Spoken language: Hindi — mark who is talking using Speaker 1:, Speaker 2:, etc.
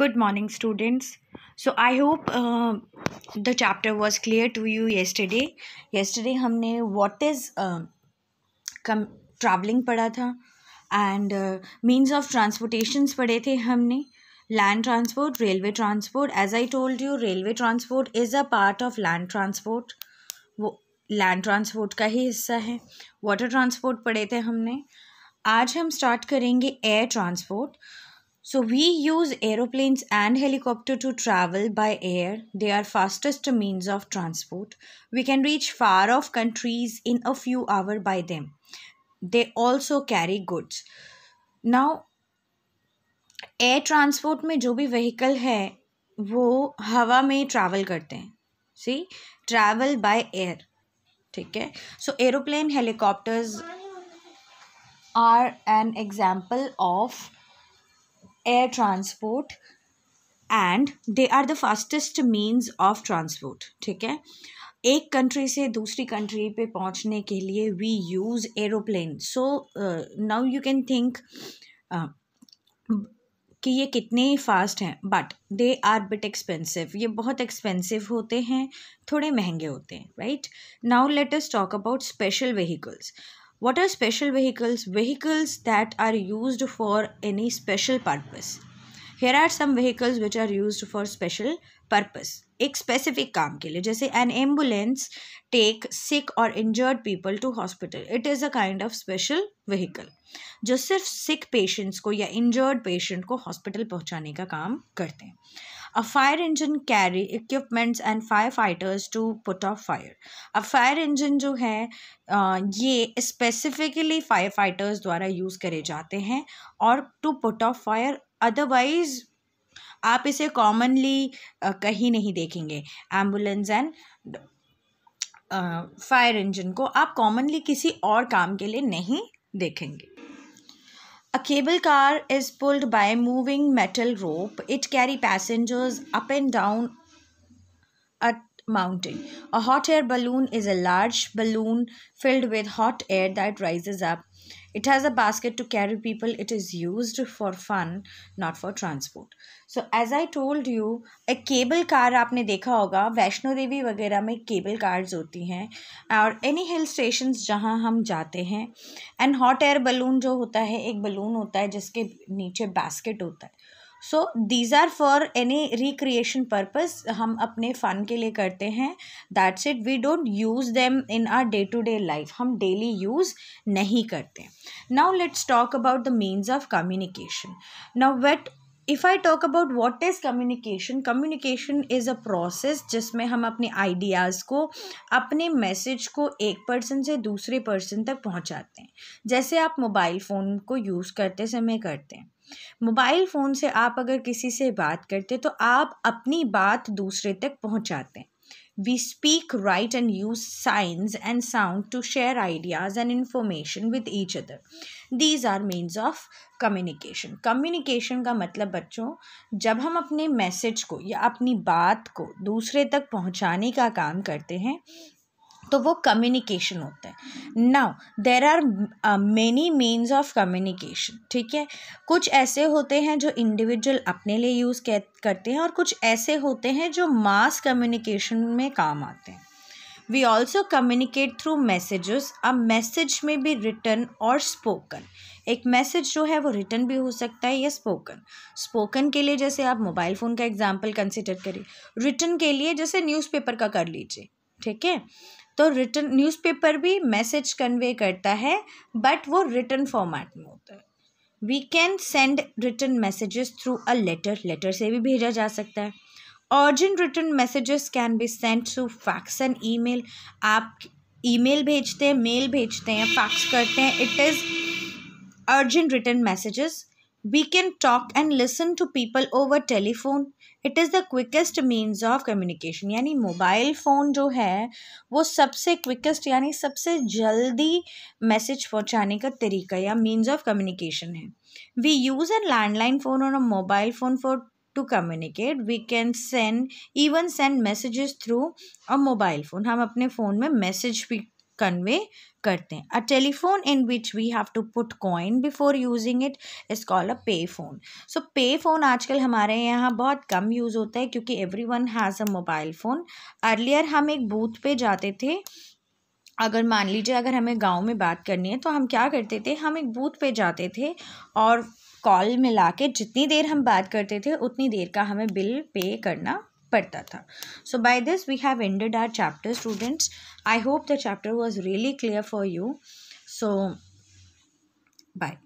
Speaker 1: good morning students so i hope uh, the chapter was clear to you yesterday yesterday हमने what is uh, come traveling पढ़ा था and uh, means of transportations पढ़े थे हमने land transport railway transport as i told you railway transport is a part of land transport वो land transport का ही हिस्सा है water transport पढ़े थे हमने आज हम start करेंगे air transport So we use aeroplanes and helicopter to travel by air. They are fastest means of transport. We can reach far off countries in a few hour by them. They also carry goods. Now air transport में जो भी व्हीकल है वो हवा में travel करते हैं See travel by air. ठीक है So aeroplane helicopters are an example of air transport and they are the fastest means of transport ठीक है एक कंट्री से दूसरी कंट्री पे पहुंचने के लिए we use aeroplane so now you can think कि ये कितने फास्ट हैं but they are bit expensive ये बहुत एक्सपेंसिव होते हैं थोड़े महंगे होते हैं right now let us talk about special vehicles What are special vehicles? Vehicles that are used for any special purpose. Here are some vehicles which are use for special purpose एक स्पेसिफिक काम के लिए जैसे एन एम्बुलेंस टेक सिक और injured people to hospital it is a kind of special vehicle जो सिर्फ सिक पेशेंट्स को या इंजर्ड पेशेंट को हॉस्पिटल पहुँचाने का काम करते हैं a fire engine carry equipments and fire fighters to put off fire अब फायर इंजन जो है ये स्पेसिफिकली फायर फाइटर्स द्वारा यूज़ करे जाते हैं और to put off fire otherwise आप इसे कॉमनली कहीं नहीं देखेंगे एम्बुलेंस एंड फायर इंजन को आप कॉमनली किसी और काम के लिए नहीं देखेंगे a cable car is pulled by moving metal rope it carry passengers up and down at mountain a hot air balloon is a large balloon filled with hot air that rises up it has a basket to carry people it is used for fun not for transport so as i told you a cable car आपने देखा होगा वैष्णो देवी वगैरह में केबल कार्स होती हैं और एनी हिल स्टेशन जहाँ हम जाते हैं एंड हॉट एयर बलून जो होता है एक बलून होता है जिसके नीचे बास्केट होता है so these are for any recreation purpose हम अपने फ़न के लिए करते हैं that's it we don't use them in our day to day life हम डेली यूज़ नहीं करते now let's talk about the means of communication now wait if I talk about what is communication communication is a process जिसमें हम अपने आइडियाज़ को अपने मैसेज को एक पर्सन से दूसरे पर्सन तक पहुँचाते हैं जैसे आप मोबाइल फ़ोन को यूज़ करते समय करते हैं मोबाइल फ़ोन से आप अगर किसी से बात करते तो आप अपनी बात दूसरे तक पहुँचाते हैं we speak write and use signs and sound to share ideas and information with each other these are means of communication communication का मतलब बच्चों जब हम अपने मैसेज को या अपनी बात को दूसरे तक पहुँचाने का काम करते हैं तो वो कम्युनिकेशन होता है now there are many means of communication ठीक है कुछ ऐसे होते हैं जो इंडिविजुअल अपने लिए यूज़ करते हैं और कुछ ऐसे होते हैं जो मास कम्युनिकेशन में काम आते हैं we also communicate through messages अब मैसेज में भी रिटर्न और स्पोकन एक मैसेज जो है वो रिटर्न भी हो सकता है या स्पोकन स्पोकन के लिए जैसे आप मोबाइल फ़ोन का एग्जाम्पल कंसिडर करिए रिटर्न के लिए जैसे न्यूज़पेपर का कर लीजिए ठीक है तो रिटर्न न्यूज़पेपर भी मैसेज कन्वे करता है बट वो रिटर्न फॉर्मेट में होता है we can send written messages through a letter letter से भी भेजा जा सकता है urgent written messages can be send through fax and mail आप ईमेल भेजते हैं मेल भेजते हैं फैक्स करते हैं it is urgent written messages We can talk and listen to people over telephone. It is the quickest means of communication यानी मोबाइल फ़ोन जो है वो सबसे क्विकेस्ट यानी सबसे जल्दी मैसेज पहुंचाने का तरीका या मीन्स ऑफ कम्युनिकेशन है we use an landline phone और a mobile phone for to communicate we can send even send messages through a mobile phone हम अपने फ़ोन में मैसेज भी कन्वे करते हैं a telephone in which we have to put coin before using it is call a pay phone सो पे फ़ोन आजकल हमारे यहाँ बहुत कम यूज़ होता है क्योंकि everyone has a mobile phone earlier हम एक बूथ पे जाते थे अगर मान लीजिए अगर हमें गांव में बात करनी है तो हम क्या करते थे हम एक बूथ पे जाते थे और कॉल मिला के जितनी देर हम बात करते थे उतनी देर का हमें बिल पे करना पढ़ता था so by this we have ended our chapter students I hope the chapter was really clear for you so bye